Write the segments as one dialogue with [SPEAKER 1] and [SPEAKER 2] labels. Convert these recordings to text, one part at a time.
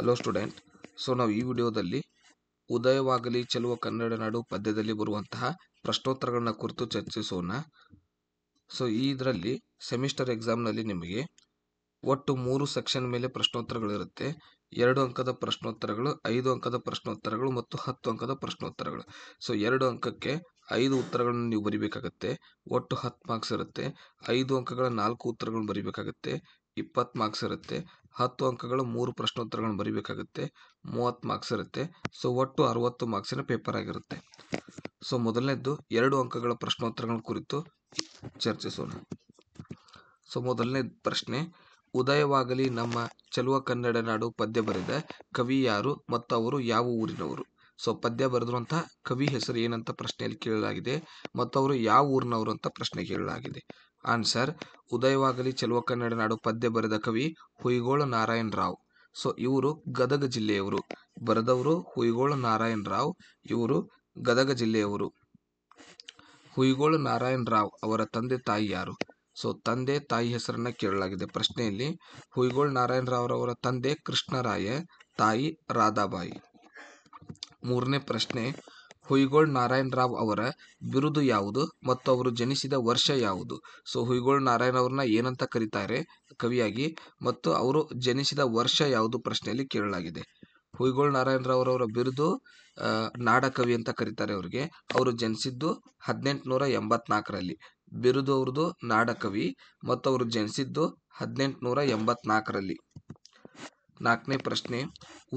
[SPEAKER 1] Hello student so ನಾವು ಈ ವಿಡಿಯೋದಲ್ಲಿ ಉದಯವಾಗಲಿ ಚೆಲುವ ಕನ್ನಡ ನಾಡು ಪದ್ಯದಲ್ಲಿ ಬರುವಂತಹ ಪ್ರಶ್ನೋತ್ತರಗಳನ್ನ ಕುರಿತು ಚರ್ಚಿಸೋಣ ಸೊ ಈ ಇದರಲ್ಲಿ ಸೆಮಿಸ್ಟರ್ ಎಕ್ಸಾಮ್ನಲ್ಲಿ ನಿಮಗೆ ಒಟ್ಟು ಮೂರು ಸೆಕ್ಷನ್ ಮೇಲೆ ಪ್ರಶ್ನೋತ್ತರಗಳಿರುತ್ತೆ ಎರಡು ಅಂಕದ ಪ್ರಶ್ನೋತ್ತರಗಳು ಐದು ಅಂಕದ ಪ್ರಶ್ನೋತ್ತರಗಳು ಮತ್ತು ಹತ್ತು ಅಂಕದ ಪ್ರಶ್ನೋತ್ತರಗಳು ಸೊ ಎರಡು ಅಂಕಕ್ಕೆ ಐದು ಉತ್ತರಗಳನ್ನು ನೀವು ಬರಿಬೇಕಾಗುತ್ತೆ ಒಟ್ಟು ಹತ್ತು ಮಾರ್ಕ್ಸ್ ಇರುತ್ತೆ ಐದು ಅಂಕಗಳ ನಾಲ್ಕು ಉತ್ತರಗಳನ್ನು ಬರಿಬೇಕಾಗತ್ತೆ ಇಪ್ಪತ್ತು ಮಾರ್ಕ್ಸ್ ಇರುತ್ತೆ ಹತ್ತು ಅಂಕಗಳ ಮೂರು ಪ್ರಶ್ನೋತ್ತರಗಳನ್ನು ಬರಿಬೇಕಾಗುತ್ತೆ ಮೂವತ್ತು ಮಾರ್ಕ್ಸ್ ಇರುತ್ತೆ ಸೊ ಒಟ್ಟು ಅರುವತ್ತು ಮಾರ್ಕ್ಸಿನ ಪೇಪರ್ ಆಗಿರುತ್ತೆ ಸೊ ಮೊದಲನೇದ್ದು ಎರಡು ಅಂಕಗಳ ಪ್ರಶ್ನೋತ್ತರಗಳ ಕುರಿತು ಚರ್ಚಿಸೋಣ ಸೊ ಮೊದಲನೇ ಪ್ರಶ್ನೆ ಉದಯವಾಗಲಿ ನಮ್ಮ ಚಲುವ ಕನ್ನಡ ನಾಡು ಪದ್ಯ ಬರೆದ ಕವಿ ಯಾರು ಮತ್ತು ಅವರು ಯಾವ ಊರಿನವರು ಸೊ ಪದ್ಯ ಬರೆದಿರುವಂಥ ಕವಿ ಹೆಸರು ಏನಂತ ಪ್ರಶ್ನೆಯಲ್ಲಿ ಕೇಳಲಾಗಿದೆ ಮತ್ತು ಅವರು ಯಾವ ಊರಿನವರು ಅಂತ ಪ್ರಶ್ನೆ ಕೇಳಲಾಗಿದೆ ಆನ್ಸರ್ ಉದಯವಾಗಲಿ ಚೆಲುವ ಕನ್ನಡ ನಾಡು ಪದ್ಯ ಬರೆದ ಕವಿ ಹುಯಿಗೋಳ ನಾರಾಯಣರಾವ್ ಸೊ ಇವರು ಗದಗ ಜಿಲ್ಲೆಯವರು ಬರೆದವರು ಹುಯಿಗೋಳ ನಾರಾಯಣರಾವ್ ಇವರು ಗದಗ ಜಿಲ್ಲೆಯವರು ಹುಯಿಗೋಳ ನಾರಾಯಣರಾವ್ ಅವರ ತಂದೆ ತಾಯಿ ಯಾರು ಸೊ ತಂದೆ ತಾಯಿ ಹೆಸರನ್ನ ಕೇಳಲಾಗಿದೆ ಪ್ರಶ್ನೆಯಲ್ಲಿ ಹುಯಿಗೋಳ ಅವರ ತಂದೆ ಕೃಷ್ಣರಾಯ ತಾಯಿ ರಾಧಾಬಾಯಿ ಮೂರನೇ ಪ್ರಶ್ನೆ ಹುಯಿಗೋಳ್ ನಾರಾಯಣ್ ರಾವ್ ಅವರ ಬಿರುದು ಯಾವುದು ಮತ್ತು ಅವರು ಜನಿಸಿದ ವರ್ಷ ಯಾವುದು ಸೊ ಹುಯಿಗೋಳ್ ನಾರಾಯಣ್ ಅವ್ರನ್ನ ಏನಂತ ಕರೀತಾರೆ ಕವಿಯಾಗಿ ಮತ್ತು ಅವರು ಜನಿಸಿದ ವರ್ಷ ಯಾವುದು ಪ್ರಶ್ನೆಯಲ್ಲಿ ಕೇಳಲಾಗಿದೆ ಹುಯಿಗೋಳ್ ನಾರಾಯಣ್ ರಾವ್ ಅವರ ಬಿರುದು ಕವಿ ಅಂತ ಕರೀತಾರೆ ಅವರಿಗೆ ಅವರು ಜನಿಸಿದ್ದು ಹದಿನೆಂಟುನೂರ ಎಂಬತ್ನಾಲ್ಕರಲ್ಲಿ ಬಿರುದು ಅವ್ರದ್ದು ನಾಡಕವಿ ಮತ್ತು ಅವರು ಜನಿಸಿದ್ದು ಹದಿನೆಂಟುನೂರ ಎಂಬತ್ನಾಲ್ಕರಲ್ಲಿ ನಾಲ್ಕನೇ ಪ್ರಶ್ನೆ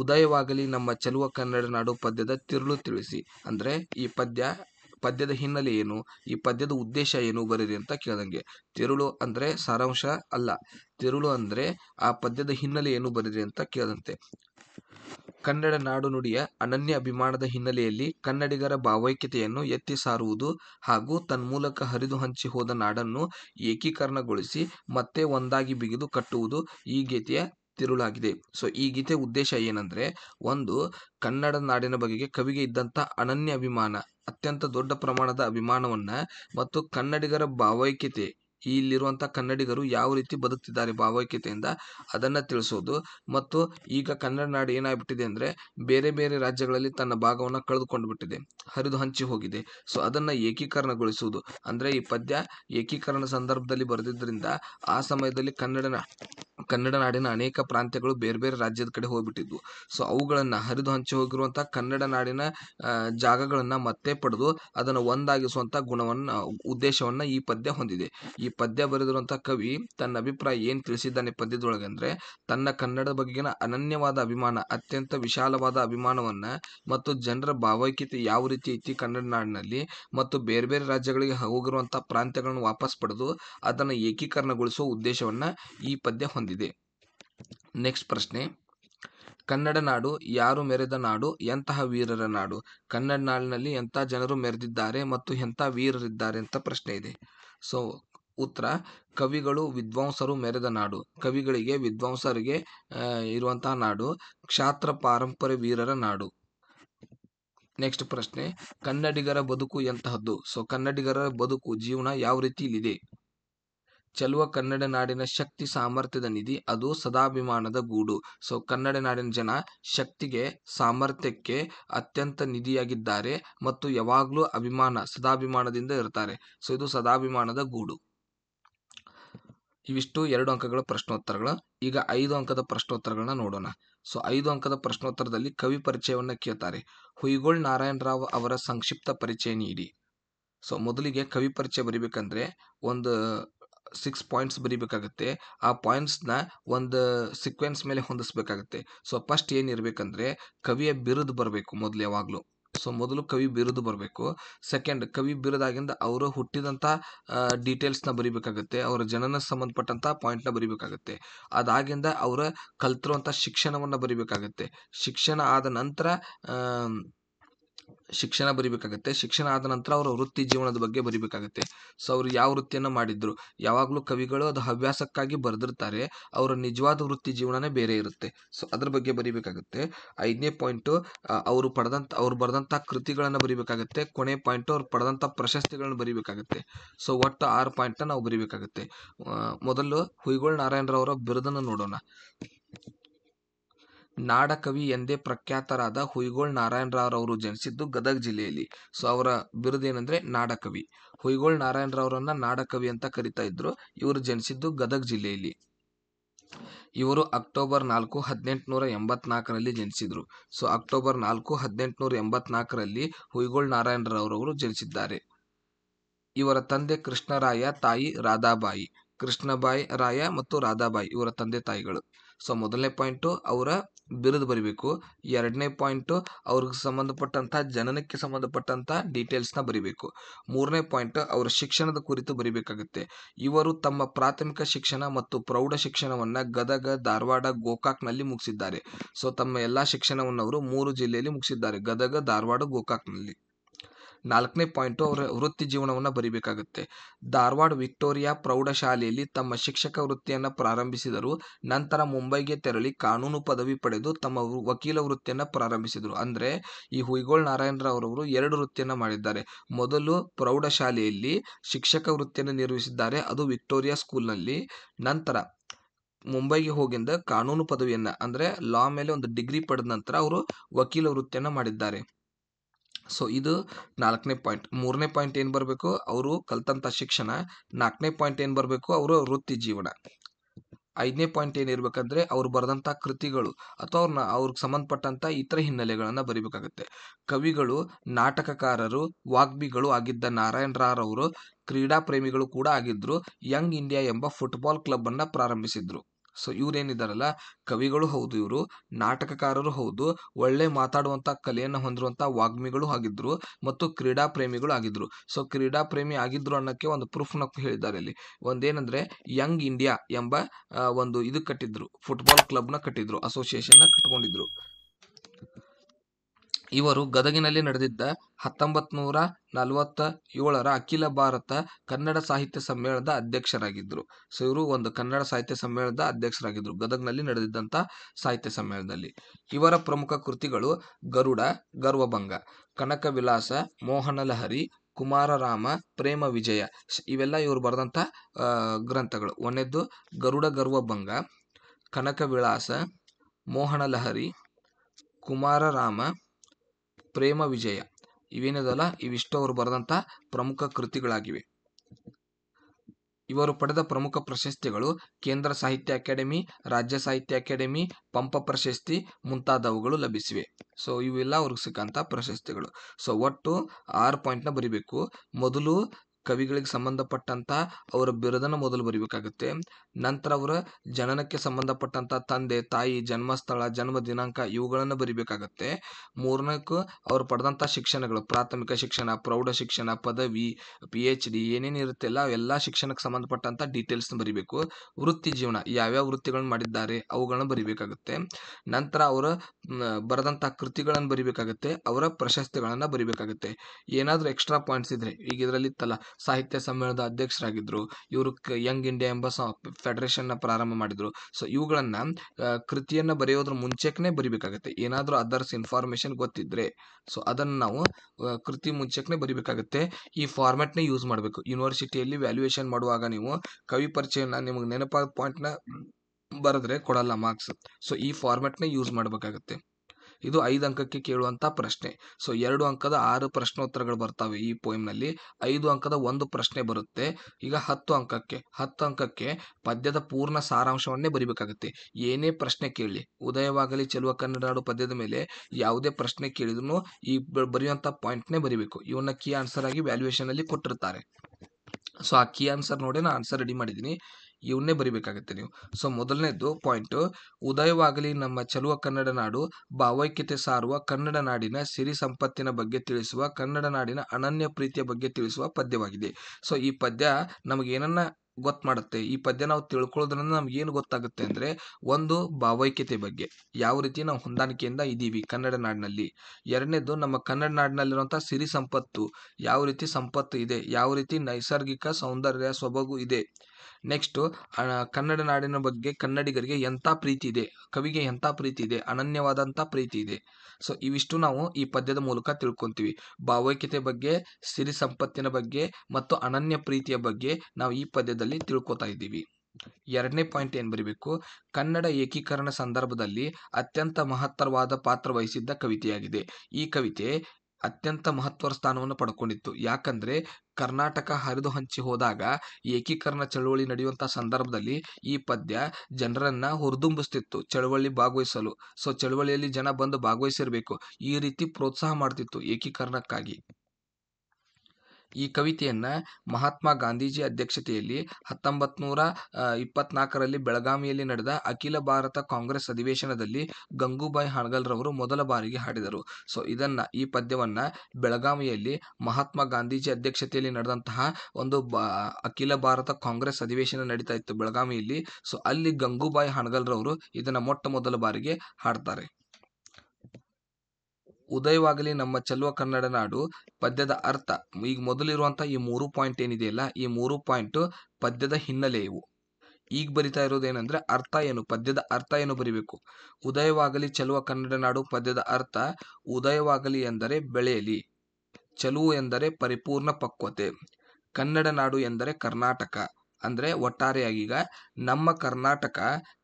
[SPEAKER 1] ಉದಯವಾಗಲಿ ನಮ್ಮ ಚೆಲುವ ಕನ್ನಡ ನಾಡು ಪದ್ಯದ ತಿರುಳು ತಿಳಿಸಿ ಅಂದರೆ ಈ ಪದ್ಯ ಪದ್ಯದ ಹಿನ್ನೆಲೆ ಏನು ಈ ಪದ್ಯದ ಉದ್ದೇಶ ಏನು ಬರೀರಿ ಅಂತ ಕೇಳ್ದಂಗೆ ತಿರುಳು ಅಂದರೆ ಸಾರಾಂಶ ಅಲ್ಲ ತಿರುಳು ಅಂದರೆ ಆ ಪದ್ಯದ ಹಿನ್ನೆಲೆ ಏನು ಬರೀರಿ ಅಂತ ಕೇಳದಂತೆ ಕನ್ನಡ ನಾಡು ನುಡಿಯ ಅನನ್ಯ ಅಭಿಮಾನದ ಹಿನ್ನೆಲೆಯಲ್ಲಿ ಕನ್ನಡಿಗರ ಭಾವೈಕ್ಯತೆಯನ್ನು ಎತ್ತಿ ಸಾರುವುದು ಹಾಗೂ ತನ್ಮೂಲಕ ಹರಿದು ಹಂಚಿ ಹೋದ ನಾಡನ್ನು ಏಕೀಕರಣಗೊಳಿಸಿ ಮತ್ತೆ ಒಂದಾಗಿ ಬಿಗಿದು ಕಟ್ಟುವುದು ಈ ಗೀತೆಯ ತಿರುಳಾಗಿದೆ ಸೊ ಈ ಗೀತೆ ಉದ್ದೇಶ ಏನಂದ್ರೆ ಒಂದು ಕನ್ನಡ ನಾಡಿನ ಬಗೆಗೆ ಕವಿಗೆ ಇದ್ದಂಥ ಅನನ್ಯ ಅಭಿಮಾನ ಅತ್ಯಂತ ದೊಡ್ಡ ಪ್ರಮಾಣದ ಅಭಿಮಾನವನ್ನ ಮತ್ತು ಕನ್ನಡಿಗರ ಭಾವೈಕ್ಯತೆ ಇಲ್ಲಿರುವಂಥ ಕನ್ನಡಿಗರು ಯಾವ ರೀತಿ ಬದುಕ್ತಿದ್ದಾರೆ ಭಾವೈಕ್ಯತೆಯಿಂದ ಅದನ್ನು ತಿಳಿಸೋದು ಮತ್ತು ಈಗ ಕನ್ನಡ ನಾಡು ಏನಾಗ್ಬಿಟ್ಟಿದೆ ಅಂದರೆ ಬೇರೆ ಬೇರೆ ರಾಜ್ಯಗಳಲ್ಲಿ ತನ್ನ ಭಾಗವನ್ನು ಕಳೆದುಕೊಂಡು ಬಿಟ್ಟಿದೆ ಹರಿದು ಹಂಚಿ ಹೋಗಿದೆ ಸೊ ಅದನ್ನು ಏಕೀಕರಣಗೊಳಿಸುವುದು ಅಂದರೆ ಈ ಪದ್ಯ ಏಕೀಕರಣ ಸಂದರ್ಭದಲ್ಲಿ ಬರೆದಿದ್ದರಿಂದ ಆ ಸಮಯದಲ್ಲಿ ಕನ್ನಡ ಕನ್ನಡ ನಾಡಿನ ಅನೇಕ ಪ್ರಾಂತ್ಯಗಳು ಬೇರೆ ಬೇರೆ ರಾಜ್ಯದ ಕಡೆ ಹೋಗಿಬಿಟ್ಟಿದ್ವು ಸೊ ಅವುಗಳನ್ನು ಹರಿದು ಹಂಚಿ ಹೋಗಿರುವಂಥ ಕನ್ನಡ ನಾಡಿನ ಜಾಗಗಳನ್ನು ಮತ್ತೆ ಪಡೆದು ಅದನ್ನು ಒಂದಾಗಿಸುವಂಥ ಗುಣವನ್ನು ಉದ್ದೇಶವನ್ನು ಈ ಪದ್ಯ ಹೊಂದಿದೆ ಈ ಪದ್ಯ ಬರೆದಿರುವಂಥ ಕವಿ ತನ್ನ ಅಭಿಪ್ರಾಯ ಏನು ತಿಳಿಸಿದ್ದಾನೆ ಪದ್ಯದೊಳಗೆ ಅಂದ್ರೆ ತನ್ನ ಕನ್ನಡ ಬಗೆಗಿನ ಅನನ್ಯವಾದ ಅಭಿಮಾನ ಅತ್ಯಂತ ವಿಶಾಲವಾದ ಅಭಿಮಾನವನ್ನ ಮತ್ತು ಜನರ ಭಾವೈಕ್ಯತೆ ಯಾವ ರೀತಿ ಐತಿ ಕನ್ನಡ ನಾಡಿನಲ್ಲಿ ಮತ್ತು ಬೇರೆ ಬೇರೆ ರಾಜ್ಯಗಳಿಗೆ ಹೋಗಿರುವಂಥ ಪ್ರಾಂತ್ಯಗಳನ್ನು ವಾಪಸ್ ಪಡೆದು ಅದನ್ನು ಏಕೀಕರಣಗೊಳಿಸುವ ಉದ್ದೇಶವನ್ನ ಈ ಪದ್ಯ ಹೊಂದಿದೆ ನೆಕ್ಸ್ಟ್ ಪ್ರಶ್ನೆ ಕನ್ನಡ ನಾಡು ಯಾರು ಮೆರೆದ ನಾಡು ಎಂತಹ ವೀರರ ನಾಡು ಕನ್ನಡ ನಾಡಿನಲ್ಲಿ ಎಂಥ ಜನರು ಮೆರೆದಿದ್ದಾರೆ ಮತ್ತು ಎಂಥ ವೀರರಿದ್ದಾರೆ ಅಂತ ಪ್ರಶ್ನೆ ಇದೆ ಸೊ ಉತ್ತರ ಕವಿಗಳು ವಿದ್ವಾಂಸರು ಮೆರೆದ ನಾಡು ಕವಿಗಳಿಗೆ ವಿದ್ವಾಂಸರಿಗೆ ಇರುವಂತಹ ನಾಡು ಕ್ಷಾತ್ರ ಪಾರಂಪರ್ಯ ವೀರರ ನಾಡು ನೆಕ್ಸ್ಟ್ ಪ್ರಶ್ನೆ ಕನ್ನಡಿಗರ ಬದುಕು ಎಂತಹದ್ದು ಸೊ ಕನ್ನಡಿಗರ ಬದುಕು ಜೀವನ ಯಾವ ರೀತಿ ಇಲ್ಲಿದೆ ಚೆಲುವ ಕನ್ನಡ ನಾಡಿನ ಶಕ್ತಿ ಸಾಮರ್ಥ್ಯದ ನಿಧಿ ಅದು ಸದಾಭಿಮಾನದ ಗೂಡು ಸೊ ಕನ್ನಡ ನಾಡಿನ ಜನ ಶಕ್ತಿಗೆ ಸಾಮರ್ಥ್ಯಕ್ಕೆ ಅತ್ಯಂತ ನಿಧಿಯಾಗಿದ್ದಾರೆ ಮತ್ತು ಯಾವಾಗಲೂ ಅಭಿಮಾನ ಸದಾಭಿಮಾನದಿಂದ ಇರ್ತಾರೆ ಸೊ ಇದು ಸದಾಭಿಮಾನದ ಗೂಡು ಇವಿಷ್ಟು ಎರಡು ಅಂಕಗಳ ಪ್ರಶ್ನೋತ್ತರಗಳು ಈಗ ಐದು ಅಂಕದ ಪ್ರಶ್ನೋತ್ತರಗಳನ್ನ ನೋಡೋಣ ಸೊ ಐದು ಅಂಕದ ಪ್ರಶ್ನೋತ್ತರದಲ್ಲಿ ಕವಿ ಪರಿಚಯವನ್ನ ಕೇಳ್ತಾರೆ ಹುಯಿಗೋಳ್ ರಾವ್ ಅವರ ಸಂಕ್ಷಿಪ್ತ ಪರಿಚಯ ನೀಡಿ ಸೊ ಮೊದಲಿಗೆ ಕವಿ ಪರಿಚಯ ಬರಿಬೇಕಂದ್ರೆ ಒಂದು ಸಿಕ್ಸ್ ಪಾಯಿಂಟ್ಸ್ ಬರಿಬೇಕಾಗುತ್ತೆ ಆ ಪಾಯಿಂಟ್ಸ್ನ ಒಂದು ಸಿಕ್ವೆನ್ಸ್ ಮೇಲೆ ಹೊಂದಿಸ್ಬೇಕಾಗತ್ತೆ ಸೊ ಫಸ್ಟ್ ಏನಿರಬೇಕಂದ್ರೆ ಕವಿಯ ಬಿರುದು ಬರಬೇಕು ಮೊದಲು ಯಾವಾಗಲೂ ಸೊ ಮೊದಲು ಕವಿ ಬಿರುದು ಬರಬೇಕು ಸೆಕೆಂಡ್ ಕವಿ ಬಿರುದಾಗಿಂದ ಅವರು ಹುಟ್ಟಿದಂಥ ಡೀಟೇಲ್ಸ್ನ ಬರಿಬೇಕಾಗುತ್ತೆ ಅವರ ಜನನ ಸಂಬಂಧಪಟ್ಟಂಥ ಪಾಯಿಂಟ್ನ ಬರಿಬೇಕಾಗುತ್ತೆ ಅದಾಗಿಂದ ಅವರ ಕಲ್ತಿರುವಂಥ ಶಿಕ್ಷಣವನ್ನು ಬರಿಬೇಕಾಗುತ್ತೆ ಶಿಕ್ಷಣ ಆದ ನಂತರ ಶಿಕ್ಷಣ ಬರಿಬೇಕಾಗತ್ತೆ ಶಿಕ್ಷಣ ಆದ ನಂತರ ಅವರ ವೃತ್ತಿ ಜೀವನದ ಬಗ್ಗೆ ಬರಿಬೇಕಾಗತ್ತೆ ಸೊ ಅವರು ಯಾವ ವೃತ್ತಿಯನ್ನು ಮಾಡಿದ್ರು ಯಾವಾಗಲೂ ಕವಿಗಳು ಅದು ಹವ್ಯಾಸಕ್ಕಾಗಿ ಬರೆದಿರ್ತಾರೆ ಅವರ ನಿಜವಾದ ವೃತ್ತಿ ಜೀವನನೇ ಬೇರೆ ಇರುತ್ತೆ ಸೊ ಅದ್ರ ಬಗ್ಗೆ ಬರಿಬೇಕಾಗುತ್ತೆ ಐದನೇ ಪಾಯಿಂಟು ಅವರು ಪಡೆದಂಥ ಅವ್ರು ಬರೆದಂಥ ಕೃತಿಗಳನ್ನು ಬರಿಬೇಕಾಗತ್ತೆ ಕೊನೆ ಪಾಯಿಂಟು ಅವ್ರು ಪಡೆದಂಥ ಪ್ರಶಸ್ತಿಗಳನ್ನು ಬರಿಬೇಕಾಗತ್ತೆ ಸೊ ಒಟ್ಟು ಆರು ಪಾಯಿಂಟ್ನ ನಾವು ಬರಿಬೇಕಾಗತ್ತೆ ಮೊದಲು ಹುಯಿಗೋಳ್ ನಾರಾಯಣರವರ ಬಿರುದನ್ನು ನೋಡೋಣ ನಾಡಕವಿ ಎಂದೇ ಪ್ರಖ್ಯಾತರಾದ ಹುಯಿಗೋಳ್ ನಾರಾಯಣರಾವ್ರವರು ಜನಿಸಿದ್ದು ಗದಗ ಜಿಲ್ಲೆಯಲ್ಲಿ ಸೊ ಅವರ ಏನಂದ್ರೆ ನಾಡಕವಿ ಹುಯಿಗೋಳ್ ನಾರಾಯಣರಾವ್ರನ್ನ ನಾಡಕವಿ ಅಂತ ಕರಿತಾ ಇದ್ರು ಇವರು ಜನಿಸಿದ್ದು ಗದಗ ಜಿಲ್ಲೆಯಲ್ಲಿ ಇವರು ಅಕ್ಟೋಬರ್ ನಾಲ್ಕು ಹದಿನೆಂಟುನೂರ ಎಂಬತ್ನಾಲ್ಕರಲ್ಲಿ ಜನಿಸಿದ್ರು ಸೊ ಅಕ್ಟೋಬರ್ ನಾಲ್ಕು ಹದಿನೆಂಟುನೂರ ಎಂಬತ್ನಾಲ್ಕರಲ್ಲಿ ಹುಯಿಗೋಳ್ ನಾರಾಯಣರಾವ್ರವರು ಜನಿಸಿದ್ದಾರೆ ಇವರ ತಂದೆ ಕೃಷ್ಣರಾಯ ತಾಯಿ ರಾಧಾಬಾಯಿ ಕೃಷ್ಣಬಾಯಿ ರಾಯ ಮತ್ತು ರಾಧಾಬಾಯಿ ಇವರ ತಂದೆ ತಾಯಿಗಳು ಸೊ ಮೊದಲನೇ ಪಾಯಿಂಟು ಅವರ ಬಿರುದು ಬರಿಬೇಕು ಎರಡನೇ ಪಾಯಿಂಟು ಅವ್ರಿಗೆ ಸಂಬಂಧಪಟ್ಟಂಥ ಜನನಕ್ಕೆ ಸಂಬಂಧಪಟ್ಟಂಥ ಡೀಟೇಲ್ಸ್ನ ಬರಿಬೇಕು ಮೂರನೇ ಪಾಯಿಂಟ್ ಅವರ ಶಿಕ್ಷಣದ ಕುರಿತು ಬರಿಬೇಕಾಗುತ್ತೆ ಇವರು ತಮ್ಮ ಪ್ರಾಥಮಿಕ ಶಿಕ್ಷಣ ಮತ್ತು ಪ್ರೌಢ ಶಿಕ್ಷಣವನ್ನು ಗದಗ ಧಾರವಾಡ ಗೋಕಾಕ್ನಲ್ಲಿ ಮುಗಿಸಿದ್ದಾರೆ ಸೊ ತಮ್ಮ ಎಲ್ಲ ಶಿಕ್ಷಣವನ್ನು ಅವರು ಮೂರು ಜಿಲ್ಲೆಯಲ್ಲಿ ಮುಗಿಸಿದ್ದಾರೆ ಗದಗ ಧಾರವಾಡ ಗೋಕಾಕ್ನಲ್ಲಿ ನಾಲ್ಕನೇ ಪಾಯಿಂಟು ಅವರ ವೃತ್ತಿ ಜೀವನವನ್ನು ಬರೀಬೇಕಾಗುತ್ತೆ ಧಾರವಾಡ ವಿಕ್ಟೋರಿಯಾ ಪ್ರೌಢಶಾಲೆಯಲ್ಲಿ ತಮ್ಮ ಶಿಕ್ಷಕ ವೃತ್ತಿಯನ್ನು ಪ್ರಾರಂಭಿಸಿದರು ನಂತರ ಮುಂಬೈಗೆ ತೆರಳಿ ಕಾನೂನು ಪದವಿ ಪಡೆದು ತಮ್ಮ ವಕೀಲ ವೃತ್ತಿಯನ್ನು ಪ್ರಾರಂಭಿಸಿದರು ಅಂದರೆ ಈ ಹುಯಿಗೋಳ್ ನಾರಾಯಣರಾವ್ರವರು ಎರಡು ವೃತ್ತಿಯನ್ನು ಮಾಡಿದ್ದಾರೆ ಮೊದಲು ಪ್ರೌಢಶಾಲೆಯಲ್ಲಿ ಶಿಕ್ಷಕ ವೃತ್ತಿಯನ್ನು ನಿರ್ವಹಿಸಿದ್ದಾರೆ ಅದು ವಿಕ್ಟೋರಿಯಾ ಸ್ಕೂಲ್ನಲ್ಲಿ ನಂತರ ಮುಂಬೈಗೆ ಹೋಗಿಂದ ಕಾನೂನು ಪದವಿಯನ್ನು ಅಂದರೆ ಲಾ ಮೇಲೆ ಒಂದು ಡಿಗ್ರಿ ಪಡೆದ ನಂತರ ಅವರು ವಕೀಲ ವೃತ್ತಿಯನ್ನು ಮಾಡಿದ್ದಾರೆ ಸೊ ಇದು ನಾಲ್ಕನೇ ಪಾಯಿಂಟ್ ಮೂರನೇ ಪಾಯಿಂಟ್ ಏನು ಬರಬೇಕು ಅವರು ಕಲ್ತಂಥ ಶಿಕ್ಷಣ ನಾಲ್ಕನೇ ಪಾಯಿಂಟ್ ಏನು ಬರಬೇಕು ಅವರು ವೃತ್ತಿ ಜೀವನ ಐದನೇ ಪಾಯಿಂಟ್ ಏನಿರ್ಬೇಕಂದ್ರೆ ಅವ್ರು ಬರೆದಂಥ ಕೃತಿಗಳು ಅಥವಾ ಅವ್ರನ್ನ ಅವ್ರಿಗೆ ಸಂಬಂಧಪಟ್ಟಂಥ ಇತರ ಹಿನ್ನೆಲೆಗಳನ್ನು ಬರಿಬೇಕಾಗುತ್ತೆ ಕವಿಗಳು ನಾಟಕಕಾರರು ವಾಗ್ಮಿಗಳು ಆಗಿದ್ದ ನಾರಾಯಣ್ ರಾರ್ ಅವರು ಕ್ರೀಡಾ ಪ್ರೇಮಿಗಳು ಕೂಡ ಆಗಿದ್ದರು ಯಂಗ್ ಇಂಡಿಯಾ ಎಂಬ ಫುಟ್ಬಾಲ್ ಕ್ಲಬ್ ಕ್ಲಬ್ಬನ್ನು ಪ್ರಾರಂಭಿಸಿದರು ಸೊ ಇವರೇನಿದ್ದಾರಲ್ಲ ಕವಿಗಳು ಹೌದು ಇವರು ನಾಟಕಕಾರರು ಹೌದು ಒಳ್ಳೆ ಮಾತಾಡುವಂಥ ಕಲೆಯನ್ನು ಹೊಂದಿರುವಂಥ ವಾಗ್ಮಿಗಳು ಆಗಿದ್ರು ಮತ್ತು ಕ್ರೀಡಾ ಪ್ರೇಮಿಗಳು ಆಗಿದ್ರು ಸೊ ಕ್ರೀಡಾ ಪ್ರೇಮಿ ಆಗಿದ್ರು ಅನ್ನೋಕ್ಕೆ ಒಂದು ಪ್ರೂಫ್ನ ಹೇಳಿದ್ದಾರೆ ಇಲ್ಲಿ ಒಂದೇನಂದರೆ ಯಂಗ್ ಇಂಡಿಯಾ ಎಂಬ ಒಂದು ಇದು ಕಟ್ಟಿದ್ರು ಫುಟ್ಬಾಲ್ ಕ್ಲಬ್ನ ಕಟ್ಟಿದ್ರು ಅಸೋಸಿಯೇಷನ್ನ ಕಟ್ಕೊಂಡಿದ್ರು ಇವರು ಗದಗಿನಲ್ಲಿ ನಡೆದಿದ್ದ ಹತ್ತೊಂಬತ್ತು ನೂರ ನಲವತ್ತ ಏಳರ ಅಖಿಲ ಭಾರತ ಕನ್ನಡ ಸಾಹಿತ್ಯ ಸಮ್ಮೇಳನದ ಅಧ್ಯಕ್ಷರಾಗಿದ್ದರು ಸೊ ಇವರು ಒಂದು ಕನ್ನಡ ಸಾಹಿತ್ಯ ಸಮ್ಮೇಳನದ ಅಧ್ಯಕ್ಷರಾಗಿದ್ದರು ಗದಗ್ನಲ್ಲಿ ನಡೆದಿದ್ದಂಥ ಸಾಹಿತ್ಯ ಸಮ್ಮೇಳನದಲ್ಲಿ ಇವರ ಪ್ರಮುಖ ಕೃತಿಗಳು ಗರುಡ ಗರ್ವಭಂಗ ಕನಕ ವಿಲಾಸ ಮೋಹನ ಲಹರಿ ಕುಮಾರರಾಮ ಪ್ರೇಮ ವಿಜಯ ಇವೆಲ್ಲ ಇವರು ಬರೆದಂಥ ಗ್ರಂಥಗಳು ಒಂದೆದ್ದು ಗರುಡ ಗರ್ವಭಂಗ ಕನಕ ವಿಳಾಸ ಮೋಹನ ಲಹರಿ ಕುಮಾರರಾಮ ಪ್ರೇಮ ವಿಜಯ ಇವೇನದಲ್ಲ ಇವಿಷ್ಟು ಅವರು ಬರೆದಂತ ಪ್ರಮುಖ ಕೃತಿಗಳಾಗಿವೆ ಇವರು ಪಡೆದ ಪ್ರಮುಖ ಪ್ರಶಸ್ತಿಗಳು ಕೇಂದ್ರ ಸಾಹಿತ್ಯ ಅಕಾಡೆಮಿ ರಾಜ್ಯ ಸಾಹಿತ್ಯ ಅಕಾಡೆಮಿ ಪಂಪ ಪ್ರಶಸ್ತಿ ಮುಂತಾದವುಗಳು ಲಭಿಸಿವೆ ಸೊ ಇವೆಲ್ಲ ಅವ್ರಿಗೆ ಸಿಕ್ಕಂತ ಪ್ರಶಸ್ತಿಗಳು ಸೊ ಒಟ್ಟು ಆರು ಪಾಯಿಂಟ್ನ ಬರೀಬೇಕು ಮೊದಲು ಕವಿಗಳಿಗೆ ಸಂಬಂಧಪಟ್ಟಂಥ ಅವರ ಬಿರುದನ್ನು ಮೊದಲು ಬರಿಬೇಕಾಗುತ್ತೆ ನಂತರ ಅವರ ಜನನಕ್ಕೆ ಸಂಬಂಧಪಟ್ಟಂತ ತಂದೆ ತಾಯಿ ಜನ್ಮಸ್ಥಳ ಜನ್ಮ ದಿನಾಂಕ ಇವುಗಳನ್ನು ಬರಿಬೇಕಾಗತ್ತೆ ಮೂರನೇಕ್ಕೂ ಅವ್ರು ಪಡೆದಂಥ ಶಿಕ್ಷಣಗಳು ಪ್ರಾಥಮಿಕ ಶಿಕ್ಷಣ ಪ್ರೌಢ ಶಿಕ್ಷಣ ಪದವಿ ಪಿ ಎಚ್ ಡಿ ಏನೇನು ಇರುತ್ತೆಲ್ಲ ಎಲ್ಲ ಶಿಕ್ಷಣಕ್ಕೆ ಸಂಬಂಧಪಟ್ಟಂಥ ಡೀಟೇಲ್ಸ್ನ ಬರಿಬೇಕು ವೃತ್ತಿ ಜೀವನ ಯಾವ್ಯಾವ ವೃತ್ತಿಗಳನ್ನ ಮಾಡಿದ್ದಾರೆ ಅವುಗಳನ್ನ ಬರಿಬೇಕಾಗುತ್ತೆ ನಂತರ ಅವರು ಬರೆದಂಥ ಕೃತಿಗಳನ್ನು ಬರಿಬೇಕಾಗುತ್ತೆ ಅವರ ಪ್ರಶಸ್ತಿಗಳನ್ನು ಬರಿಬೇಕಾಗುತ್ತೆ ಏನಾದರೂ ಎಕ್ಸ್ಟ್ರಾ ಪಾಯಿಂಟ್ಸ್ ಇದ್ರೆ ಈಗ ಇದರಲ್ಲಿ ಇತ್ತಲ್ಲ ಸಾಹಿತ್ಯ ಸಮ್ಮೇಳನದ ಅಧ್ಯಕ್ಷರಾಗಿದ್ದರು ಇವರು ಯಂಗ್ ಇಂಡಿಯಾ ಎಂಬ ಫೆಡರೇಷನ್ನ ಪ್ರಾರಂಭ ಮಾಡಿದರು ಸೊ ಇವುಗಳನ್ನು ಕೃತಿಯನ್ನು ಬರೆಯೋದ್ರ ಮುಂಚೆಕ್ನೇ ಬರಿಬೇಕಾಗುತ್ತೆ ಏನಾದರೂ ಅದರ್ಸ್ ಇನ್ಫಾರ್ಮೇಷನ್ ಗೊತ್ತಿದ್ದರೆ ಸೊ ಅದನ್ನು ನಾವು ಕೃತಿ ಮುಂಚೆಕ್ನೇ ಬರಿಬೇಕಾಗುತ್ತೆ ಈ ಫಾರ್ಮ್ಯಾಟ್ನೇ ಯೂಸ್ ಮಾಡಬೇಕು ಯೂನಿವರ್ಸಿಟಿಯಲ್ಲಿ ವ್ಯಾಲ್ಯೂಯೇಷನ್ ಮಾಡುವಾಗ ನೀವು ಕವಿ ಪರಿಚಯನ ನಿಮಗೆ ನೆನಪಾದ ಪಾಯಿಂಟ್ನ ಬರೆದ್ರೆ ಕೊಡಲ್ಲ ಮಾರ್ಕ್ಸ್ ಸೊ ಈ ಫಾರ್ಮ್ಯಾಟ್ನೇ ಯೂಸ್ ಮಾಡಬೇಕಾಗತ್ತೆ ಇದು ಐದು ಅಂಕಕ್ಕೆ ಕೇಳುವಂಥ ಪ್ರಶ್ನೆ ಸೊ ಎರಡು ಅಂಕದ ಆರು ಪ್ರಶ್ನೋತ್ತರಗಳು ಬರ್ತವೆ ಈ ಪೋಯಮ್ನಲ್ಲಿ ಐದು ಅಂಕದ ಒಂದು ಪ್ರಶ್ನೆ ಬರುತ್ತೆ ಈಗ ಹತ್ತು ಅಂಕಕ್ಕೆ ಹತ್ತು ಅಂಕಕ್ಕೆ ಪದ್ಯದ ಪೂರ್ಣ ಸಾರಾಂಶವನ್ನೇ ಬರಿಬೇಕಾಗುತ್ತೆ ಏನೇ ಪ್ರಶ್ನೆ ಕೇಳಿ ಉದಯವಾಗಲಿ ಚೆಲುವ ಕನ್ನಡಾಡು ಪದ್ಯದ ಮೇಲೆ ಯಾವುದೇ ಪ್ರಶ್ನೆ ಕೇಳಿದ್ರು ಈ ಬರೆಯುವಂಥ ಪಾಯಿಂಟ್ನೇ ಬರಿಬೇಕು ಇವನ್ನ ಕೀ ಆನ್ಸರ್ ಆಗಿ ಅಲ್ಲಿ ಕೊಟ್ಟಿರ್ತಾರೆ ಸೊ ಆ ಕೀ ಆನ್ಸರ್ ನೋಡಿ ನಾನು ಆನ್ಸರ್ ರೆಡಿ ಮಾಡಿದ್ದೀನಿ ಇವನ್ನೇ ಬರಿಬೇಕಾಗುತ್ತೆ ನೀವು ಸೊ ಮೊದಲನೇದು ಪಾಯಿಂಟ್ ಉದಯವಾಗಲಿ ನಮ್ಮ ಚಲುವ ಕನ್ನಡ ನಾಡು ಭಾವೈಕ್ಯತೆ ಸಾರುವ ಕನ್ನಡ ನಾಡಿನ ಸಿರಿ ಸಂಪತ್ತಿನ ಬಗ್ಗೆ ತಿಳಿಸುವ ಕನ್ನಡ ನಾಡಿನ ಅನನ್ಯ ಪ್ರೀತಿಯ ಬಗ್ಗೆ ತಿಳಿಸುವ ಪದ್ಯವಾಗಿದೆ ಸೊ ಈ ಪದ್ಯ ನಮಗೇನನ್ನ ಗೊತ್ತು ಮಾಡುತ್ತೆ ಈ ಪದ್ಯ ನಾವು ತಿಳ್ಕೊಳ್ಳೋದ್ರಿಂದ ನಮ್ಗೆ ಏನು ಗೊತ್ತಾಗುತ್ತೆ ಅಂದ್ರೆ ಒಂದು ಭಾವೈಕ್ಯತೆ ಬಗ್ಗೆ ಯಾವ ರೀತಿ ನಾವು ಹೊಂದಾಣಿಕೆಯಿಂದ ಇದ್ದೀವಿ ಕನ್ನಡ ನಾಡಿನಲ್ಲಿ ಎರಡನೇದು ನಮ್ಮ ಕನ್ನಡ ನಾಡಿನಲ್ಲಿರುವಂಥ ಸಿರಿ ಸಂಪತ್ತು ಯಾವ ರೀತಿ ಸಂಪತ್ತು ಇದೆ ಯಾವ ರೀತಿ ನೈಸರ್ಗಿಕ ಸೌಂದರ್ಯ ಸೊಬಗು ಇದೆ ನೆಕ್ಸ್ಟ್ ಕನ್ನಡ ನಾಡಿನ ಬಗ್ಗೆ ಕನ್ನಡಿಗರಿಗೆ ಎಂಥ ಪ್ರೀತಿ ಇದೆ ಕವಿಗೆ ಎಂಥ ಪ್ರೀತಿ ಇದೆ ಅನನ್ಯವಾದಂಥ ಪ್ರೀತಿ ಇದೆ ಸೊ ಇವಿಷ್ಟು ನಾವು ಈ ಪದ್ಯದ ಮೂಲಕ ತಿಳ್ಕೊತೀವಿ ಭಾವೈಕ್ಯತೆ ಬಗ್ಗೆ ಸಿರಿ ಸಂಪತ್ತಿನ ಬಗ್ಗೆ ಮತ್ತು ಅನನ್ಯ ಪ್ರೀತಿಯ ಬಗ್ಗೆ ನಾವು ಈ ಪದ್ಯದಲ್ಲಿ ತಿಳ್ಕೊತಾ ಇದ್ದೀವಿ ಎರಡನೇ ಪಾಯಿಂಟ್ ಏನು ಬರೀಬೇಕು ಕನ್ನಡ ಏಕೀಕರಣ ಸಂದರ್ಭದಲ್ಲಿ ಅತ್ಯಂತ ಮಹತ್ತರವಾದ ಪಾತ್ರ ವಹಿಸಿದ್ದ ಕವಿತೆಯಾಗಿದೆ ಈ ಕವಿತೆ ಅತ್ಯಂತ ಮಹತ್ವದ ಸ್ಥಾನವನ್ನು ಪಡ್ಕೊಂಡಿತ್ತು ಯಾಕಂದ್ರೆ ಕರ್ನಾಟಕ ಹರಿದು ಹಂಚಿ ಹೋದಾಗ ಏಕೀಕರಣ ಚಳವಳಿ ನಡೆಯುವಂಥ ಸಂದರ್ಭದಲ್ಲಿ ಈ ಪದ್ಯ ಜನರನ್ನು ಹುರಿದುಂಬಿಸ್ತಿತ್ತು ಚಳವಳಿ ಭಾಗವಹಿಸಲು ಸೊ ಚಳವಳಿಯಲ್ಲಿ ಜನ ಬಂದು ಭಾಗವಹಿಸಿರಬೇಕು ಈ ರೀತಿ ಪ್ರೋತ್ಸಾಹ ಮಾಡ್ತಿತ್ತು ಏಕೀಕರಣಕ್ಕಾಗಿ ಈ ಕವಿತೆಯನ್ನು ಮಹಾತ್ಮ ಗಾಂಧೀಜಿ ಅಧ್ಯಕ್ಷತೆಯಲ್ಲಿ ಹತ್ತೊಂಬತ್ತು ನೂರ ಇಪ್ಪತ್ನಾಲ್ಕರಲ್ಲಿ ಬೆಳಗಾವಿಯಲ್ಲಿ ನಡೆದ ಅಖಿಲ ಭಾರತ ಕಾಂಗ್ರೆಸ್ ಅಧಿವೇಶನದಲ್ಲಿ ಗಂಗೂಬಾಯಿ ಹಣಗಲ್ರವರು ಮೊದಲ ಬಾರಿಗೆ ಹಾಡಿದರು ಸೊ ಇದನ್ನು ಈ ಪದ್ಯವನ್ನು ಬೆಳಗಾವಿಯಲ್ಲಿ ಮಹಾತ್ಮ ಗಾಂಧೀಜಿ ಅಧ್ಯಕ್ಷತೆಯಲ್ಲಿ ನಡೆದಂತಹ ಒಂದು ಅಖಿಲ ಭಾರತ ಕಾಂಗ್ರೆಸ್ ಅಧಿವೇಶನ ನಡೀತಾ ಇತ್ತು ಬೆಳಗಾವಿಯಲ್ಲಿ ಸೊ ಅಲ್ಲಿ ಗಂಗೂಬಾಯಿ ಹಣಗಲ್ರವರು ಇದನ್ನು ಮೊಟ್ಟ ಮೊದಲ ಬಾರಿಗೆ ಹಾಡ್ತಾರೆ ಉದಯವಾಗಲಿ ನಮ್ಮ ಚೆಲುವ ಕನ್ನಡ ನಾಡು ಪದ್ಯದ ಅರ್ಥ ಈಗ ಮೊದಲಿರುವಂಥ ಈ ಮೂರು ಪಾಯಿಂಟ್ ಏನಿದೆಯಲ್ಲ ಈ ಮೂರು ಪಾಯಿಂಟ್ ಪದ್ಯದ ಹಿನ್ನೆಲೆ ಇವು ಈಗ ಬರಿತಾ ಇರೋದೇನೆಂದರೆ ಅರ್ಥ ಏನು ಪದ್ಯದ ಅರ್ಥ ಏನು ಬರಿಬೇಕು ಉದಯವಾಗಲಿ ಚೆಲುವ ಕನ್ನಡ ನಾಡು ಪದ್ಯದ ಅರ್ಥ ಉದಯವಾಗಲಿ ಎಂದರೆ ಬೆಳೆಯಲಿ ಚೆಲುವು ಎಂದರೆ ಪರಿಪೂರ್ಣ ಪಕ್ವತೆ ಕನ್ನಡ ನಾಡು ಎಂದರೆ ಕರ್ನಾಟಕ ಅಂದರೆ ಒಟ್ಟಾರೆಯಾಗಿ ಈಗ ನಮ್ಮ ಕರ್ನಾಟಕ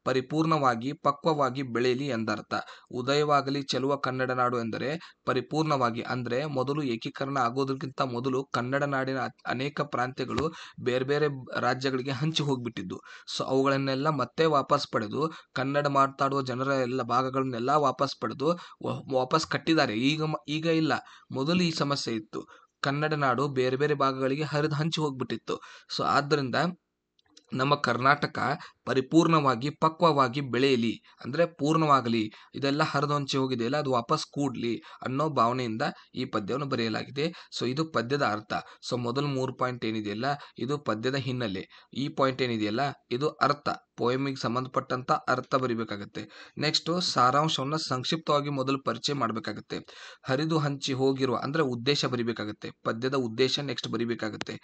[SPEAKER 1] ಪರಿಪೂರ್ಣವಾಗಿ ಪಕ್ವವಾಗಿ ಬೆಳೆಯಲಿ ಎಂದರ್ಥ ಉದಯವಾಗಲಿ ಚೆಲುವ ಕನ್ನಡ ನಾಡು ಎಂದರೆ ಪರಿಪೂರ್ಣವಾಗಿ ಅಂದರೆ ಮೊದಲು ಏಕೀಕರಣ ಆಗೋದಕ್ಕಿಂತ ಮೊದಲು ಕನ್ನಡ ನಾಡಿನ ಅನೇಕ ಪ್ರಾಂತ್ಯಗಳು ಬೇರೆ ಬೇರೆ ರಾಜ್ಯಗಳಿಗೆ ಹಂಚಿ ಹೋಗಿಬಿಟ್ಟಿದ್ದು ಸೊ ಅವುಗಳನ್ನೆಲ್ಲ ಮತ್ತೆ ವಾಪಸ್ ಪಡೆದು ಕನ್ನಡ ಮಾತಾಡುವ ಜನರ ಎಲ್ಲ ಭಾಗಗಳನ್ನೆಲ್ಲ ವಾಪಸ್ ಪಡೆದು ವಾಪಸ್ ಕಟ್ಟಿದ್ದಾರೆ ಈಗ ಈಗ ಇಲ್ಲ ಮೊದಲು ಈ ಸಮಸ್ಯೆ ಇತ್ತು ಕನ್ನಡ ನಾಡು ಬೇರೆ ಬೇರೆ ಭಾಗಗಳಿಗೆ ಹರಿದು ಹಂಚಿ ಹೋಗ್ಬಿಟ್ಟಿತ್ತು ಸೊ ಆದ್ದರಿಂದ ನಮ್ಮ ಕರ್ನಾಟಕ ಪರಿಪೂರ್ಣವಾಗಿ ಪಕ್ವವಾಗಿ ಬೆಳೆಯಲಿ ಅಂದರೆ ಪೂರ್ಣವಾಗಲಿ ಇದೆಲ್ಲ ಹರಿದೊಂಚಿ ಹೋಗಿದೆಯಲ್ಲ ಅದು ವಾಪಸ್ ಕೂಡಲಿ ಅನ್ನೋ ಭಾವನೆಯಿಂದ ಈ ಪದ್ಯವನ್ನು ಬರೆಯಲಾಗಿದೆ ಸೊ ಇದು ಪದ್ಯದ ಅರ್ಥ ಸೊ ಮೊದಲು ಮೂರು ಪಾಯಿಂಟ್ ಏನಿದೆಯಲ್ಲ ಇದು ಪದ್ಯದ ಹಿನ್ನೆಲೆ ಈ ಪಾಯಿಂಟ್ ಏನಿದೆಯಲ್ಲ ಇದು ಅರ್ಥ ಪೋಯಮಿಗೆ ಸಂಬಂಧಪಟ್ಟಂಥ ಅರ್ಥ ಬರಿಬೇಕಾಗತ್ತೆ ನೆಕ್ಸ್ಟು ಸಾರಾಂಶವನ್ನು ಸಂಕ್ಷಿಪ್ತವಾಗಿ ಮೊದಲು ಪರಿಚಯ ಮಾಡಬೇಕಾಗತ್ತೆ ಹರಿದು ಹಂಚಿ ಹೋಗಿರುವ ಅಂದರೆ ಉದ್ದೇಶ ಬರಿಬೇಕಾಗತ್ತೆ ಪದ್ಯದ ಉದ್ದೇಶ ನೆಕ್ಸ್ಟ್ ಬರಿಬೇಕಾಗತ್ತೆ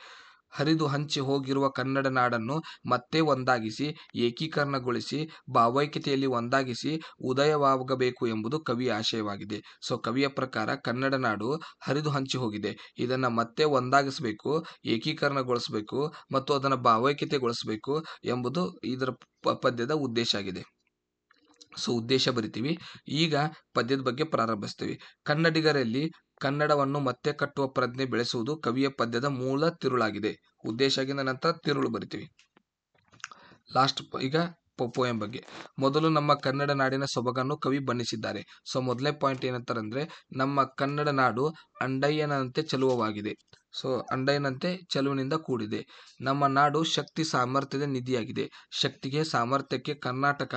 [SPEAKER 1] ಹರಿದು ಹಂಚಿ ಹೋಗಿರುವ ಕನ್ನಡ ನಾಡನ್ನು ಮತ್ತೆ ಒಂದಾಗಿಸಿ ಏಕೀಕರಣಗೊಳಿಸಿ ಭಾವೈಕ್ಯತೆಯಲ್ಲಿ ಒಂದಾಗಿಸಿ ಉದಯವಾಗಬೇಕು ಎಂಬುದು ಕವಿಯ ಆಶಯವಾಗಿದೆ ಸೊ ಕವಿಯ ಪ್ರಕಾರ ಕನ್ನಡ ನಾಡು ಹರಿದು ಹಂಚಿ ಹೋಗಿದೆ ಇದನ್ನು ಮತ್ತೆ ಒಂದಾಗಿಸಬೇಕು ಏಕೀಕರಣಗೊಳಿಸಬೇಕು ಮತ್ತು ಅದನ್ನು ಭಾವೈಕ್ಯತೆಗೊಳಿಸಬೇಕು ಎಂಬುದು ಇದರ ಪದ್ಯದ ಉದ್ದೇಶ ಆಗಿದೆ ಸೊ ಉದ್ದೇಶ ಬರಿತೀವಿ ಈಗ ಪದ್ಯದ ಬಗ್ಗೆ ಪ್ರಾರಂಭಿಸ್ತೀವಿ ಕನ್ನಡಿಗರಲ್ಲಿ ಕನ್ನಡವನ್ನು ಮತ್ತೆ ಕಟ್ಟುವ ಪ್ರಜ್ಞೆ ಬೆಳೆಸುವುದು ಕವಿಯ ಪದ್ಯದ ಮೂಲ ತಿರುಳಾಗಿದೆ ಆಗಿದ ನಂತರ ತಿರುಳು ಬರಿತೀವಿ ಲಾಸ್ಟ್ ಈಗ ಪೋಯಂ ಬಗ್ಗೆ ಮೊದಲು ನಮ್ಮ ಕನ್ನಡ ನಾಡಿನ ಸೊಬಗನ್ನು ಕವಿ ಬಣ್ಣಿಸಿದ್ದಾರೆ ಸೊ ಮೊದಲನೇ ಪಾಯಿಂಟ್ ಅಂದರೆ ನಮ್ಮ ಕನ್ನಡ ನಾಡು ಅಂಡಯ್ಯನಂತೆ ಚಲುವವಾಗಿದೆ ಸೊ ಅಂಡಯ್ಯನಂತೆ ಚಲುವಿನಿಂದ ಕೂಡಿದೆ ನಮ್ಮ ನಾಡು ಶಕ್ತಿ ಸಾಮರ್ಥ್ಯದ ನಿಧಿಯಾಗಿದೆ ಶಕ್ತಿಗೆ ಸಾಮರ್ಥ್ಯಕ್ಕೆ ಕರ್ನಾಟಕ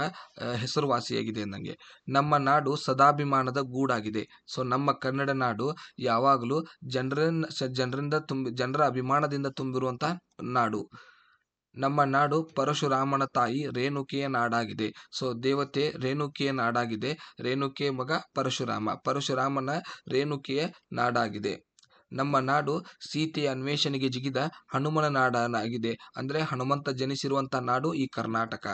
[SPEAKER 1] ಹೆಸರುವಾಸಿಯಾಗಿದೆ ನನಗೆ ನಮ್ಮ ನಾಡು ಸದಾಭಿಮಾನದ ಗೂಡಾಗಿದೆ ಸೊ ನಮ್ಮ ಕನ್ನಡ ನಾಡು ಯಾವಾಗಲೂ ಜನರ ಜನರಿಂದ ತುಂಬ ಜನರ ಅಭಿಮಾನದಿಂದ ತುಂಬಿರುವಂಥ ನಾಡು ನಮ್ಮ ನಾಡು ಪರಶುರಾಮನ ತಾಯಿ ರೇಣುಕೆಯ ನಾಡಾಗಿದೆ ಸೊ ದೇವತೆ ರೇಣುಕೆಯ ನಾಡಾಗಿದೆ ರೇಣುಕೆ ಮಗ ಪರಶುರಾಮ ಪರಶುರಾಮನ ರೇಣುಕೆಯ ನಾಡಾಗಿದೆ ನಮ್ಮ ನಾಡು ಸೀತೆಯ ಅನ್ವೇಷಣೆಗೆ ಜಿಗಿದ ಹನುಮನ ನಾಡನಾಗಿದೆ ಅಂದರೆ ಹನುಮಂತ ಜನಿಸಿರುವಂಥ ನಾಡು ಈ ಕರ್ನಾಟಕ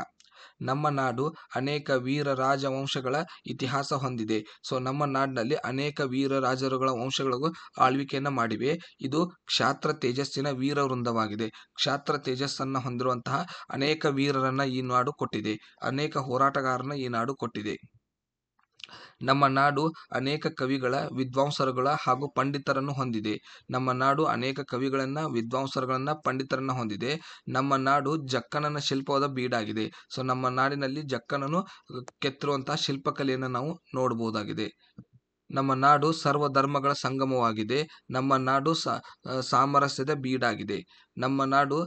[SPEAKER 1] ನಮ್ಮ ನಾಡು ಅನೇಕ ವೀರ ರಾಜ ವಂಶಗಳ ಇತಿಹಾಸ ಹೊಂದಿದೆ ಸೊ ನಮ್ಮ ನಾಡಿನಲ್ಲಿ ಅನೇಕ ವೀರ ರಾಜರುಗಳ ವಂಶಗಳಿಗೂ ಆಳ್ವಿಕೆಯನ್ನು ಮಾಡಿವೆ ಇದು ಕ್ಷಾತ್ರ ತೇಜಸ್ಸಿನ ವೀರ ವೃಂದವಾಗಿದೆ ಕ್ಷಾತ್ರ ತೇಜಸ್ಸನ್ನು ಹೊಂದಿರುವಂತಹ ಅನೇಕ ವೀರರನ್ನ ಈ ನಾಡು ಕೊಟ್ಟಿದೆ ಅನೇಕ ಹೋರಾಟಗಾರನ ಈ ನಾಡು ಕೊಟ್ಟಿದೆ ನಮ್ಮ ನಾಡು ಅನೇಕ ಕವಿಗಳ ವಿದ್ವಾಂಸರುಗಳ ಹಾಗೂ ಪಂಡಿತರನ್ನು ಹೊಂದಿದೆ ನಮ್ಮ ನಾಡು ಅನೇಕ ಕವಿಗಳನ್ನು ವಿದ್ವಾಂಸರುಗಳನ್ನು ಪಂಡಿತರನ್ನು ಹೊಂದಿದೆ ನಮ್ಮ ನಾಡು ಜಕ್ಕನನ ಶಿಲ್ಪವಾದ ಬೀಡಾಗಿದೆ ಸೊ ನಮ್ಮ ನಾಡಿನಲ್ಲಿ ಜಕ್ಕನನ್ನು ಕೆತ್ತಿರುವಂತಹ ಶಿಲ್ಪಕಲೆಯನ್ನು ನಾವು ನೋಡಬಹುದಾಗಿದೆ ನಮ್ಮ ನಾಡು ಸರ್ವ ಧರ್ಮಗಳ ಸಂಗಮವಾಗಿದೆ ನಮ್ಮ ನಾಡು ಸಾಮರಸ್ಯದ ಬೀಡಾಗಿದೆ ನಮ್ಮ ನಾಡು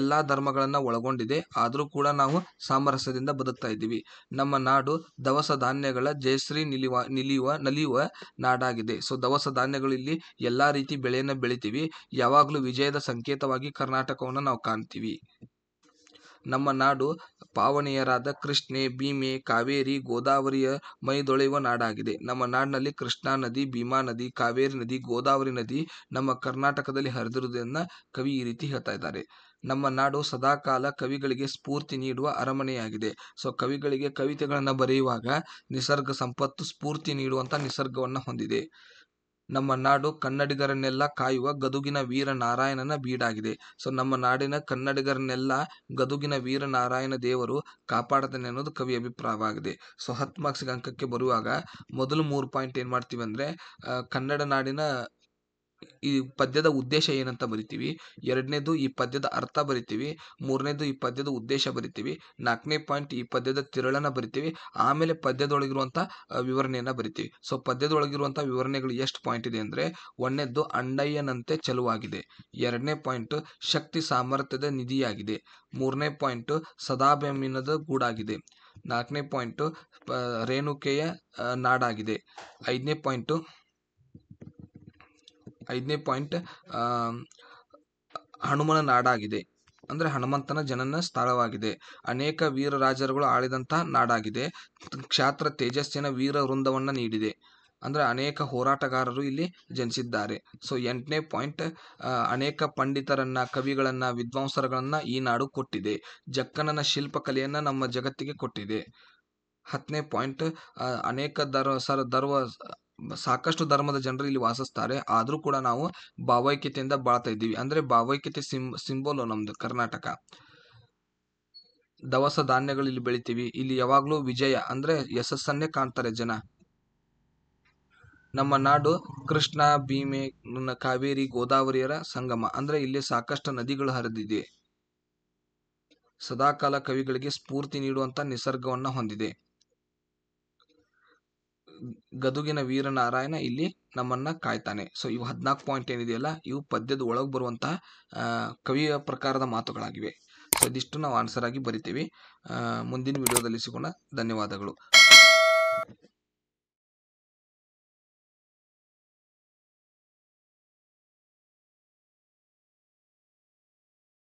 [SPEAKER 1] ಎಲ್ಲ ಧರ್ಮಗಳನ್ನು ಒಳಗೊಂಡಿದೆ ಆದರೂ ಕೂಡ ನಾವು ಸಾಮರಸ್ಯದಿಂದ ಬದುಕ್ತಾ ಇದ್ದೀವಿ ನಮ್ಮ ನಾಡು ದವಸ ಧಾನ್ಯಗಳ ಜಯಶ್ರೀ ನಿಲಿವ ನಿಲಿಯುವ ನಲಿಯುವ ನಾಡಾಗಿದೆ ಸೊ ದವಸ ಧಾನ್ಯಗಳು ಇಲ್ಲಿ ಎಲ್ಲ ರೀತಿ ಬೆಳೆಯನ್ನು ಬೆಳಿತೀವಿ ಯಾವಾಗಲೂ ವಿಜಯದ ಸಂಕೇತವಾಗಿ ಕರ್ನಾಟಕವನ್ನು ನಾವು ಕಾಣ್ತೀವಿ ನಮ್ಮ ನಾಡು ಪಾವನಿಯರಾದ ಕೃಷ್ಣೆ, ಭೀಮೆ, ಕಾವೇರಿ, ಗೋದಾವರಿಯ ಮೈದೊಳೆಯುವ ನಾಡಾಗಿದೆ. ನಮ್ಮ ನಾಡಿನಲ್ಲಿ ಕೃಷ್ಣಾ ನದಿ, ಭೀಮಾ ನದಿ, ಕಾವೇರಿ ನದಿ, ಗೋದಾವರಿ ನದಿ ನಮ್ಮ ಕರ್ನಾಟಕದಲ್ಲಿ ಹರಿದಿರುವುದನ್ನು ಕವಿ ಈ ರೀತಿ ಹೇಳ್ತಾ ಇದ್ದಾರೆ. ನಮ್ಮ ನಾಡು ಸದಾಕಾಲ ಕವಿಗಳಿಗೆ ಸ್ಫೂರ್ತಿ ನೀಡುವ ಅರಮನೆಯಾಗಿದೆ. ಸೊ ಕವಿಗಳಿಗೆ ಕವಿತೆಗಳನ್ನು ಬರೆಯುವಾಗ ನಿಸರ್ಗ ಸಂಪತ್ತು ಸ್ಫೂರ್ತಿ ನೀಡುವಂಥ ನಿಸರ್ಗವನ್ನು ಹೊಂದಿದೆ. ನಮ್ಮ ನಾಡು ಕನ್ನಡಿಗರನ್ನೆಲ್ಲ ಕಾಯುವ ಗದುಗಿನ ವೀರ ನಾರಾಯಣನ ಬೀಡಾಗಿದೆ ಸೊ ನಮ್ಮ ನಾಡಿನ ಕನ್ನಡಿಗರನ್ನೆಲ್ಲ ಗದುಗಿನ ವೀರ ನಾರಾಯಣ ದೇವರು ಕಾಪಾಡ್ತಾನೆ ಅನ್ನೋದು ಕವಿ ಅಭಿಪ್ರಾಯವಾಗಿದೆ ಸೊ ಹತ್ತು ಮಾರ್ಕ್ಸಿಗೆ ಅಂಕಕ್ಕೆ ಬರುವಾಗ ಮೊದಲು ಮೂರು ಪಾಯಿಂಟ್ ಏನು ಮಾಡ್ತೀವಿ ಅಂದರೆ ಕನ್ನಡ ನಾಡಿನ ಈ ಪದ್ಯದ ಉದ್ದೇಶ ಏನಂತ ಬರಿತೀವಿ ಎರಡನೇದು ಈ ಪದ್ಯದ ಅರ್ಥ ಬರಿತೀವಿ ಮೂರನೇದು ಈ ಪದ್ಯದ ಉದ್ದೇಶ ಬರಿತೀವಿ ನಾಲ್ಕನೇ ಪಾಯಿಂಟ್ ಈ ಪದ್ಯದ ತಿರಳನ ಬರಿತೀವಿ ಆಮೇಲೆ ಪದ್ಯದೊಳಗಿರುವಂತಹ ವಿವರಣೆಯನ್ನು ಬರಿತೀವಿ ಸೊ ಪದ್ಯದೊಳಗಿರುವಂತಹ ವಿವರಣೆಗಳು ಎಷ್ಟು ಪಾಯಿಂಟ್ ಇದೆ ಅಂದ್ರೆ ಒಂದನೇದು ಅಂಡಯ್ಯನಂತೆ ಚೆಲುವಾಗಿದೆ ಎರಡನೇ ಪಾಯಿಂಟ್ ಶಕ್ತಿ ಸಾಮರ್ಥ್ಯದ ನಿಧಿಯಾಗಿದೆ ಮೂರನೇ ಪಾಯಿಂಟ್ ಸದಾ ಗೂಡಾಗಿದೆ ನಾಲ್ಕನೇ ಪಾಯಿಂಟ್ ರೇಣುಕೆಯ ನಾಡಾಗಿದೆ ಐದನೇ ಪಾಯಿಂಟು ಐದನೇ ಪಾಯಿಂಟ್ ಹನುಮನ ನಾಡಾಗಿದೆ ಅಂದರೆ ಹನುಮಂತನ ಜನನ ಸ್ಥಳವಾಗಿದೆ ಅನೇಕ ವೀರ ರಾಜರುಗಳು ಆಳಿದಂತಹ ನಾಡಾಗಿದೆ ಕ್ಷಾತ್ರ ತೇಜಸ್ಸಿನ ವೀರ ವೃಂದವನ್ನು ನೀಡಿದೆ ಅಂದರೆ ಅನೇಕ ಹೋರಾಟಗಾರರು ಇಲ್ಲಿ ಜನಿಸಿದ್ದಾರೆ ಸೊ ಎಂಟನೇ ಪಾಯಿಂಟ್ ಅನೇಕ ಪಂಡಿತರನ್ನ ಕವಿಗಳನ್ನ ವಿದ್ವಾಂಸರಗಳನ್ನ ಈ ನಾಡು ಕೊಟ್ಟಿದೆ ಜಕ್ಕನನ ಶಿಲ್ಪಕಲೆಯನ್ನ ನಮ್ಮ ಜಗತ್ತಿಗೆ ಕೊಟ್ಟಿದೆ ಹತ್ತನೇ ಪಾಯಿಂಟ್ ಅನೇಕ ದರ ಸರ್ ದರ್ವ ಸಾಕಷ್ಟು ಧರ್ಮದ ಜನರು ಇಲ್ಲಿ ವಾಸಿಸ್ತಾರೆ ಆದರೂ ಕೂಡ ನಾವು ಭಾವೈಕ್ಯತೆಯಿಂದ ಬಾಳ್ತಾ ಇದ್ದೀವಿ ಅಂದರೆ ಭಾವೈಕ್ಯತೆ ಸಿಂ ಸಿಂಬೋಲು ನಮ್ಮದು ಕರ್ನಾಟಕ ದವಸ ಧಾನ್ಯಗಳು ಇಲ್ಲಿ ಬೆಳಿತೀವಿ ಇಲ್ಲಿ ಯಾವಾಗಲೂ ವಿಜಯ ಅಂದರೆ ಯಶಸ್ಸನ್ನೇ ಕಾಣ್ತಾರೆ ಜನ ನಮ್ಮ ನಾಡು ಕೃಷ್ಣ ಭೀಮೆ ಕಾವೇರಿ ಗೋದಾವರಿಯರ ಸಂಗಮ ಅಂದರೆ ಇಲ್ಲಿ ಸಾಕಷ್ಟು ನದಿಗಳು ಹರಿದಿದೆ ಸದಾಕಾಲ ಕವಿಗಳಿಗೆ ಸ್ಫೂರ್ತಿ ನೀಡುವಂಥ ನಿಸರ್ಗವನ್ನು ಹೊಂದಿದೆ ಗದುಗಿನ ವೀರನಾರಾಯಣ ಇಲ್ಲಿ ನಮ್ಮನ್ನ ಕಾಯ್ತಾನೆ ಸೊ ಇವು ಹದಿನಾಲ್ಕು ಪಾಯಿಂಟ್ ಏನಿದೆಯಲ್ಲ ಇವು ಪದ್ಯದ ಒಳಗೆ ಬರುವಂತಹ ಕವಿಯ ಪ್ರಕಾರದ ಮಾತುಗಳಾಗಿವೆ ಸೊ ಇದಿಷ್ಟು ನಾವು ಆನ್ಸರ್ ಆಗಿ ಬರಿತೀವಿ ಮುಂದಿನ ವಿಡಿಯೋದಲ್ಲಿ ಸಿಗೋಣ ಧನ್ಯವಾದಗಳು